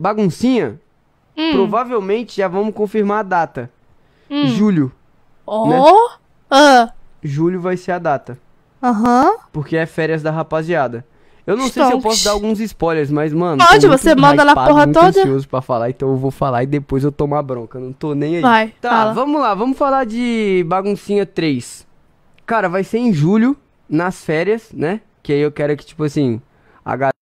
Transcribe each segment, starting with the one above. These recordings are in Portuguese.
baguncinha, hum. provavelmente já vamos confirmar a data. Hum. Julho. Oh? Né? Uh. Julho vai ser a data. Aham. Uh -huh. Porque é férias da rapaziada. Eu não Stonks. sei se eu posso dar alguns spoilers, mas, mano. Pode, você manda lá porra muito toda. Eu ansioso pra falar, então eu vou falar e depois eu tomar bronca. Não tô nem aí. Vai, tá, fala. vamos lá, vamos falar de Baguncinha 3. Cara, vai ser em julho, nas férias, né? Que aí eu quero que, tipo assim, a galera.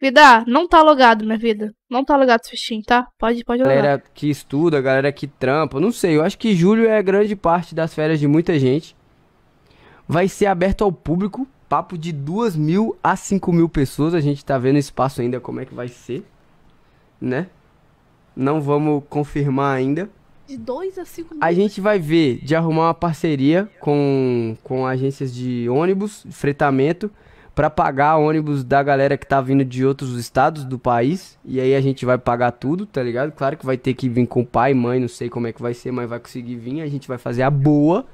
Vida, não tá logado, minha vida. Não tá logado o Steam, tá? Pode, pode logar. Galera que estuda, galera que trampa, não sei. Eu acho que julho é grande parte das férias de muita gente. Vai ser aberto ao público, papo de 2 mil a 5 mil pessoas. A gente tá vendo o espaço ainda como é que vai ser, né? Não vamos confirmar ainda. De 2 a 5 mil. A gente vai ver de arrumar uma parceria com, com agências de ônibus, fretamento para pagar ônibus da galera que tá vindo de outros estados do país. E aí a gente vai pagar tudo, tá ligado? Claro que vai ter que vir com pai, mãe, não sei como é que vai ser, mas vai conseguir vir, a gente vai fazer a boa.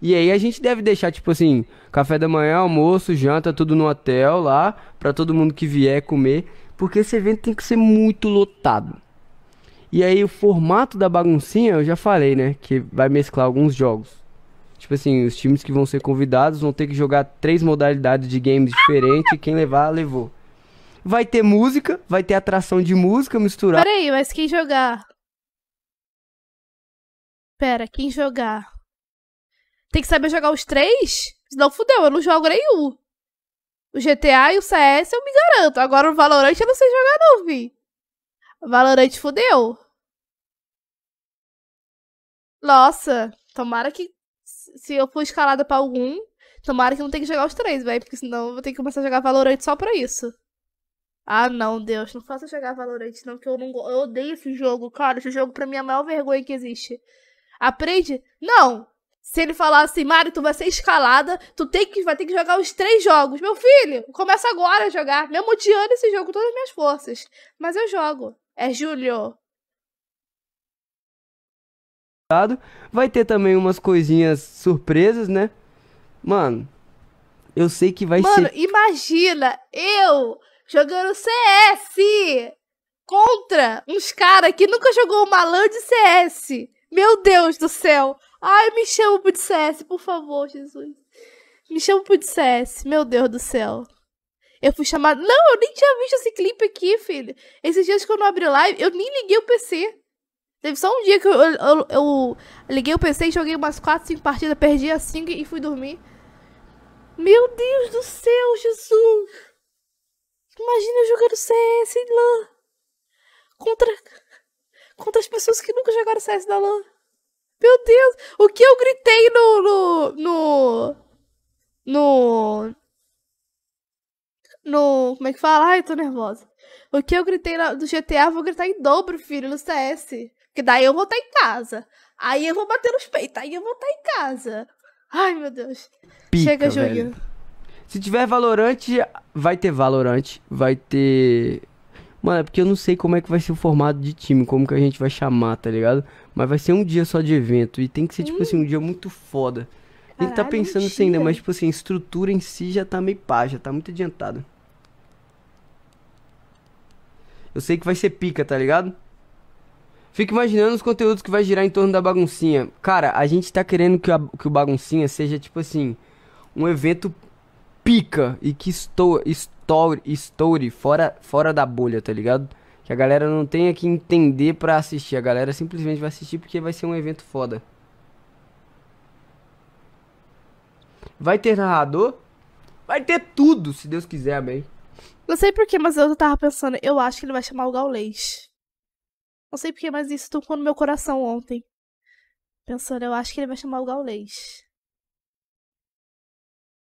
E aí a gente deve deixar, tipo assim, café da manhã, almoço, janta, tudo no hotel lá, para todo mundo que vier comer. Porque esse evento tem que ser muito lotado. E aí o formato da baguncinha, eu já falei, né? Que vai mesclar alguns jogos. Tipo assim, os times que vão ser convidados vão ter que jogar três modalidades de games diferentes e quem levar, levou. Vai ter música, vai ter atração de música misturada. Peraí, mas quem jogar? Pera, quem jogar? Tem que saber jogar os três? Senão fudeu, eu não jogo nenhum. O GTA e o CS eu me garanto. Agora o Valorant eu não sei jogar não, vi. Valorant fudeu. Nossa, tomara que se eu for escalada para algum, tomara que não tenha que jogar os três, velho. Porque senão eu vou ter que começar a jogar Valorant só pra isso. Ah, não, Deus, não faça jogar Valorant, não, que eu não eu odeio esse jogo, cara. Esse jogo pra mim é a maior vergonha que existe. Aprende? Não! Se ele falar assim, Mário, tu vai ser escalada, tu tem que, vai ter que jogar os três jogos. Meu filho, começa agora a jogar, mesmo odiando esse jogo com todas as minhas forças. Mas eu jogo. É Júlio dado. Vai ter também umas coisinhas surpresas, né? Mano, eu sei que vai Mano, ser. Mano, imagina eu jogando CS contra uns caras que nunca jogou uma LAN de CS. Meu Deus do céu. Ai, me chama pro de CS, por favor, Jesus. Me chama pro de CS, meu Deus do céu. Eu fui chamada. Não, eu nem tinha visto esse clipe aqui, filho. Esses dias que eu não abri live, eu nem liguei o PC. Teve só um dia que eu, eu, eu liguei o PC e joguei umas 4, 5 partidas, perdi as 5 e fui dormir. Meu Deus do céu, Jesus! Imagina eu jogando CS LAN contra, contra as pessoas que nunca jogaram CS na LAN. Meu Deus! O que eu gritei no. no. no. no, no como é que fala? Ai, tô nervosa. O que eu gritei no, do GTA, vou gritar em dobro, filho, no CS. Que daí eu vou estar tá em casa. Aí eu vou bater nos peitos. Aí eu vou estar tá em casa. Ai, meu Deus. Pica, Chega, Juninho. Se tiver Valorante, vai ter Valorante. Vai ter. Mano, é porque eu não sei como é que vai ser o formato de time, como que a gente vai chamar, tá ligado? Mas vai ser um dia só de evento. E tem que ser, hum. tipo assim, um dia muito foda. Tá Caralho, a gente tá pensando assim ainda, mas, tipo assim, estrutura em si já tá meio pá, já tá muito adiantado. Eu sei que vai ser pica, tá ligado? Fico imaginando os conteúdos que vai girar em torno da baguncinha. Cara, a gente tá querendo que, a, que o baguncinha seja, tipo assim, um evento pica e que estoure, estoure, estoure fora, fora da bolha, tá ligado? Que a galera não tenha que entender pra assistir. A galera simplesmente vai assistir porque vai ser um evento foda. Vai ter narrador? Vai ter tudo, se Deus quiser, amém. Não sei porquê, mas eu tava pensando, eu acho que ele vai chamar o Gaulês. Não sei porquê, mas isso tocou no meu coração ontem. Pensando, eu acho que ele vai chamar o Gaulês.